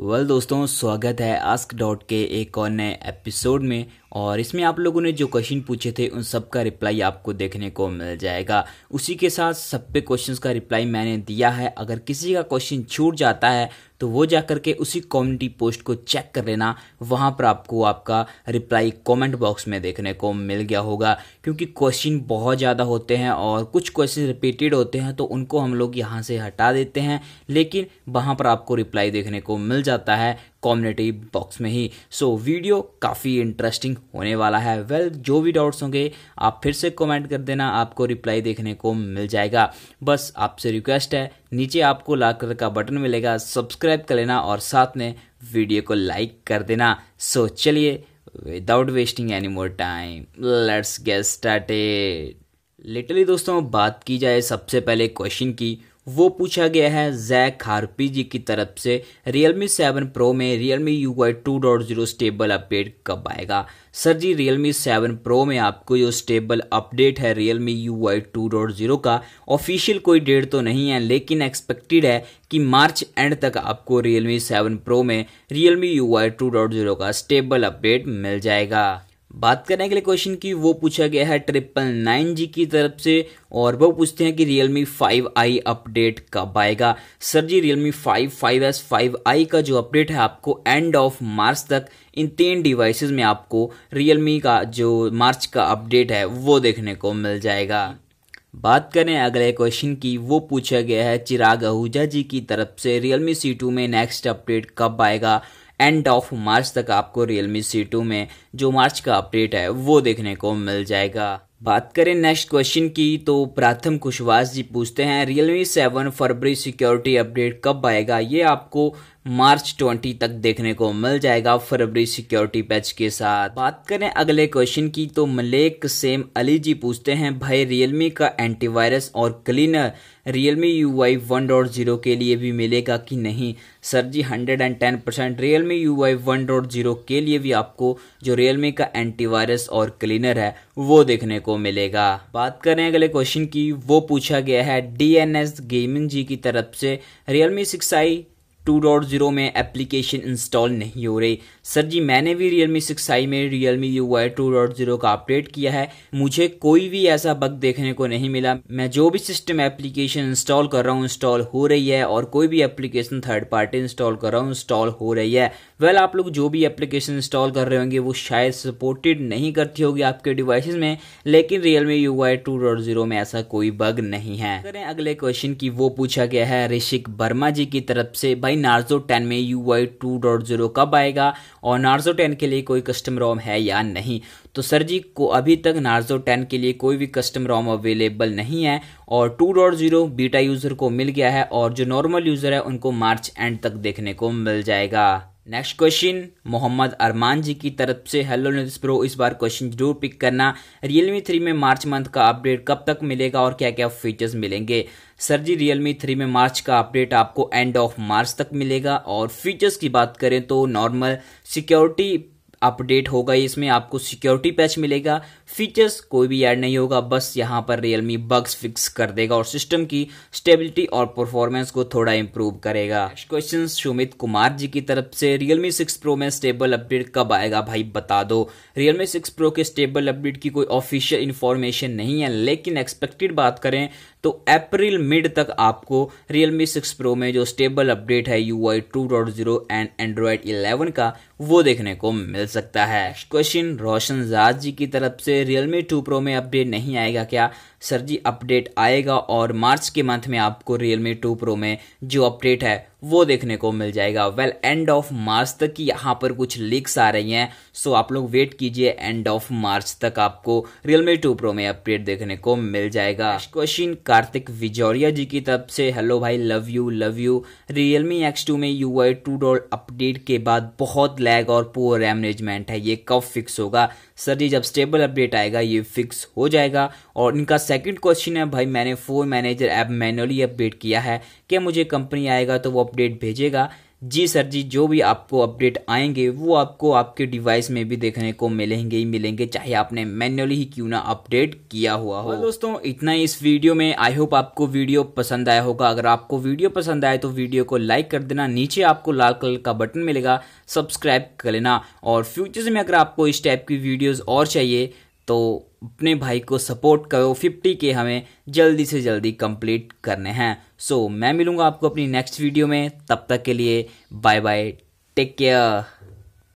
well well, दोस्तों स्वागत है आस्क डॉट के एक और नए एपिसोड में और इसमें आप लोगों ने जो क्वेश्चन पूछे थे उन सब का रिप्लाई आपको देखने को मिल जाएगा उसी के साथ सब पे क्वेश्चंस का रिप्लाई मैंने दिया है अगर किसी का क्वेश्चन छूट जाता है तो वो जा करके उसी कम्युनिटी पोस्ट को चेक कर लेना वहाँ पर आपको आपका रिप्लाई कमेंट बॉक्स में देखने को मिल गया होगा क्योंकि क्वेश्चन बहुत ज़्यादा होते हैं और कुछ क्वेश्चन रिपीटेड होते हैं तो उनको हम लोग यहाँ से हटा देते हैं लेकिन वहाँ पर आपको रिप्लाई देखने को मिल जाता है कॉम्युनिटी बॉक्स में ही सो so, वीडियो काफ़ी इंटरेस्टिंग होने वाला है वेल well, जो भी डाउट्स होंगे आप फिर से कमेंट कर देना आपको रिप्लाई देखने को मिल जाएगा बस आपसे रिक्वेस्ट है नीचे आपको लाल कलर का बटन मिलेगा सब्सक्राइब कर लेना और साथ में वीडियो को लाइक कर देना सो so, चलिए without wasting any more time let's get started literally दोस्तों बात की जाए सबसे पहले क्वेश्चन की वो पूछा गया है जैक खारपी जी की तरफ से मी सेवन प्रो में U two dot zero stable update कब आएगा sir ji Mi seven Pro में आपको जो स्टेबल अपडेट है टू डॉट ज़ीरो का ऑफिशियल कोई डेट तो नहीं है लेकिन एक्सपेक्टेड है कि मार्च एंड तक आपको मी सेवन प्रो में यू टू डॉट जीरो का स्टेबल अपडेट मिल जाएगा बात करने के लिए क्वेश्चन की वो पूछा गया है ट्रिपल नाइन जी की तरफ से और वो पूछते हैं कि फाइव आई अपडेट कब आएगा sir ji five five S five I का जो अपडेट है आपको एंड ऑफ मार्च तक इन तीन डिवाइसेस में आपको मी का जो मार्च का अपडेट है वो देखने को मिल जाएगा बात करें अगले क्वेश्चन की वो पूछा गया है चिराग आहूजा जी की तरफ से सी टू में नेक्स्ट अपडेट कब आएगा एंड ऑफ मार्च तक आपको रियलमी सी टू में जो मार्च का अपडेट है वो देखने को मिल जाएगा बात करें नेक्स्ट क्वेश्चन की तो प्राथम कुशवास जी पूछते हैं रियलमी सेवन फरवरी सिक्योरिटी अपडेट कब आएगा ये आपको मार्च 20 तक देखने को मिल जाएगा फरवरी सिक्योरिटी पैच के साथ बात करें अगले क्वेश्चन की तो मलेक सेम अली जी पूछते हैं भाई रियलमी का एंटीवायरस और cleaner Realme U I one dot zero के लिए भी मिलेगा कि नहीं sir ji hundred and ten percent Realme U I one dot zero के लिए भी आपको जो रियलमी का एंटीवायरस और क्लीनर है वो देखने को मिलेगा बात करें अगले क्वेश्चन की वो पूछा गया है D N S gaming ji की तरफ से रियलमी सिक्स आई 2.0 में एप्लीकेशन इंस्टॉल नहीं हो रही सर जी मैंने भी रियल मी सिक्स आई में Realme U I two dot zero का अपडेट किया है मुझे कोई भी ऐसा बग देखने को नहीं मिला मैं जो भी सिस्टम एप्लीकेशन इंस्टॉल कर रहा हूँ इंस्टॉल हो रही है और कोई भी एप्लीकेशन थर्ड पार्टी इंस्टॉल कर रहा हूँ इंस्टॉल हो रही है वेल आप लोग जो भी एप्लीकेशन इंस्टॉल कर रहे होंगे वो शायद सपोर्टेड नहीं करती होगी आपके डिवाइस में लेकिन Realme U I two dot zero में ऐसा कोई बग नहीं है अगले क्वेश्चन की वो पूछा गया है ऋषिक वर्मा जी की तरफ से भाई नार्जो टेन में U I two dot zero कब आएगा और नार्जो टेन के लिए कोई कस्टम रोम है या नहीं तो सर जी को अभी तक नार्जो टेन के लिए कोई भी कस्टम रोम अवेलेबल नहीं है और two dot zero beta user को मिल गया है और जो नॉर्मल यूज़र है उनको मार्च एंड तक देखने को मिल जाएगा नेक्स्ट क्वेश्चन मोहम्मद अरमान जी की तरफ से हेलो न्यूज प्रो इस बार क्वेश्चन जरूर पिक करना रियलमी थ्री में मार्च मंथ का अपडेट कब तक मिलेगा और क्या क्या फीचर्स मिलेंगे सर जी रियलमी थ्री में मार्च का अपडेट आपको एंड ऑफ मार्च तक मिलेगा और फीचर्स की बात करें तो नॉर्मल सिक्योरिटी अपडेट होगा इसमें आपको सिक्योरिटी पैच मिलेगा फीचर्स कोई भी ऐड नहीं होगा बस यहाँ पर रियलमी बग्स फिक्स कर देगा और सिस्टम की स्टेबिलिटी और परफॉर्मेंस को थोड़ा इंप्रूव करेगा क्वेश्चन सुमित कुमार जी की तरफ से रियलमी सिक्स प्रो में स्टेबल अपडेट कब आएगा भाई बता दो रियलमी सिक्स प्रो के स्टेबल अपडेट की कोई ऑफिशियल इन्फॉर्मेशन नहीं है लेकिन एक्सपेक्टेड बात करें तो अप्रैल मिड तक आपको रियल मी सिक्स प्रो में जो स्टेबल अपडेट है U I two dot zero and Android eleven का वो देखने को मिल सकता है क्वेश्चन रोशन जाज जी की तरफ से रियल मी टू प्रो में अपडेट नहीं आएगा क्या सर जी अपडेट आएगा और मार्च के मंथ में आपको रियल मी टू प्रो में जो अपडेट है वो देखने को मिल जाएगा वेल एंड ऑफ मार्च तक की यहां पर कुछ लीक्स आ रही हैं सो आप लोग वेट कीजिए एंड ऑफ मार्च तक आपको रियलमी टू प्रो में अपडेट देखने को मिल जाएगा क्वेश्चन कार्तिक विजौरिया जी की तरफ से हेलो भाई love you love you Realme X two में यू आई टू अपडेट के बाद बहुत लैग और पुअर मैनेजमेंट है ये कब फिक्स होगा सर जी जब स्टेबल अपडेट आएगा ये फिक्स हो जाएगा और इनका सेकंड क्वेश्चन है भाई मैंने phone manager app manually update किया है क्या मुझे कंपनी आएगा तो वो अपडेट भेजेगा जी सर जी जो भी आपको अपडेट आएंगे वो आपको आपके डिवाइस में भी देखने को मिलेंगे ही मिलेंगे चाहे आपने मैन्युअली ही क्यों ना अपडेट किया हुआ हो हाँ दोस्तों इतना ही इस वीडियो में आई होप आपको वीडियो पसंद आया होगा अगर आपको वीडियो पसंद आए तो वीडियो को लाइक कर देना नीचे आपको लाल कलर का बटन मिलेगा सब्सक्राइब कर लेना और फ्यूचर में अगर आपको इस टाइप की वीडियोज़ और चाहिए तो अपने भाई को सपोर्ट करो फिफ्टी के हमें जल्दी से जल्दी कंप्लीट करने हैं सो so, मैं मिलूँगा आपको अपनी नेक्स्ट वीडियो में तब तक के लिए बाय बाय टेक केयर